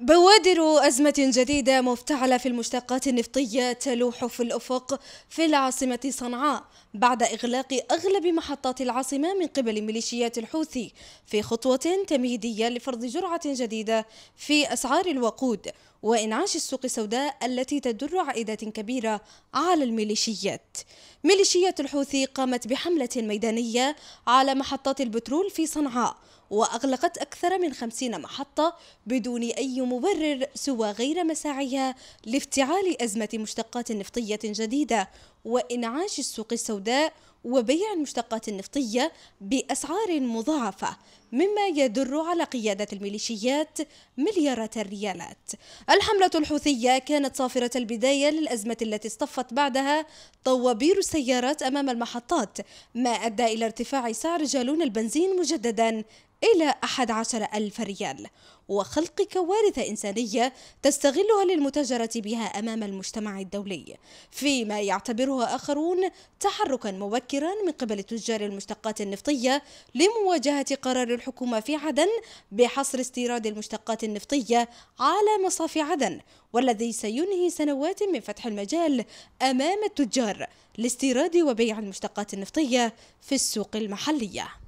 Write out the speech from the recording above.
بوادر أزمة جديدة مفتعلة في المشتقات النفطية تلوح في الأفق في العاصمة صنعاء بعد إغلاق أغلب محطات العاصمة من قبل ميليشيات الحوثي في خطوة تمهيدية لفرض جرعة جديدة في أسعار الوقود وإنعاش السوق السوداء التي تدر عائدات كبيرة على الميليشيات ميليشيات الحوثي قامت بحملة ميدانية على محطات البترول في صنعاء وأغلقت أكثر من خمسين محطة بدون أي مبرر سوى غير مساعيها لافتعال أزمة مشتقات نفطية جديدة وإنعاش السوق السوداء وبيع المشتقات النفطية بأسعار مضاعفة مما يدر على قيادة الميليشيات مليارات الريالات الحملة الحوثية كانت صافرة البداية للأزمة التي اصطفت بعدها طوابير السيارات أمام المحطات ما أدى إلى ارتفاع سعر جالون البنزين مجددا إلى 11 ألف ريال وخلق كوارث إنسانية تستغلها للمتاجرة بها أمام المجتمع الدولي فيما يعتبرها آخرون تحركا مبكرا مبكرا من قبل تجار المشتقات النفطية لمواجهة قرار الحكومة في عدن بحصر استيراد المشتقات النفطية على مصافي عدن والذي سينهي سنوات من فتح المجال أمام التجار لاستيراد وبيع المشتقات النفطية في السوق المحلية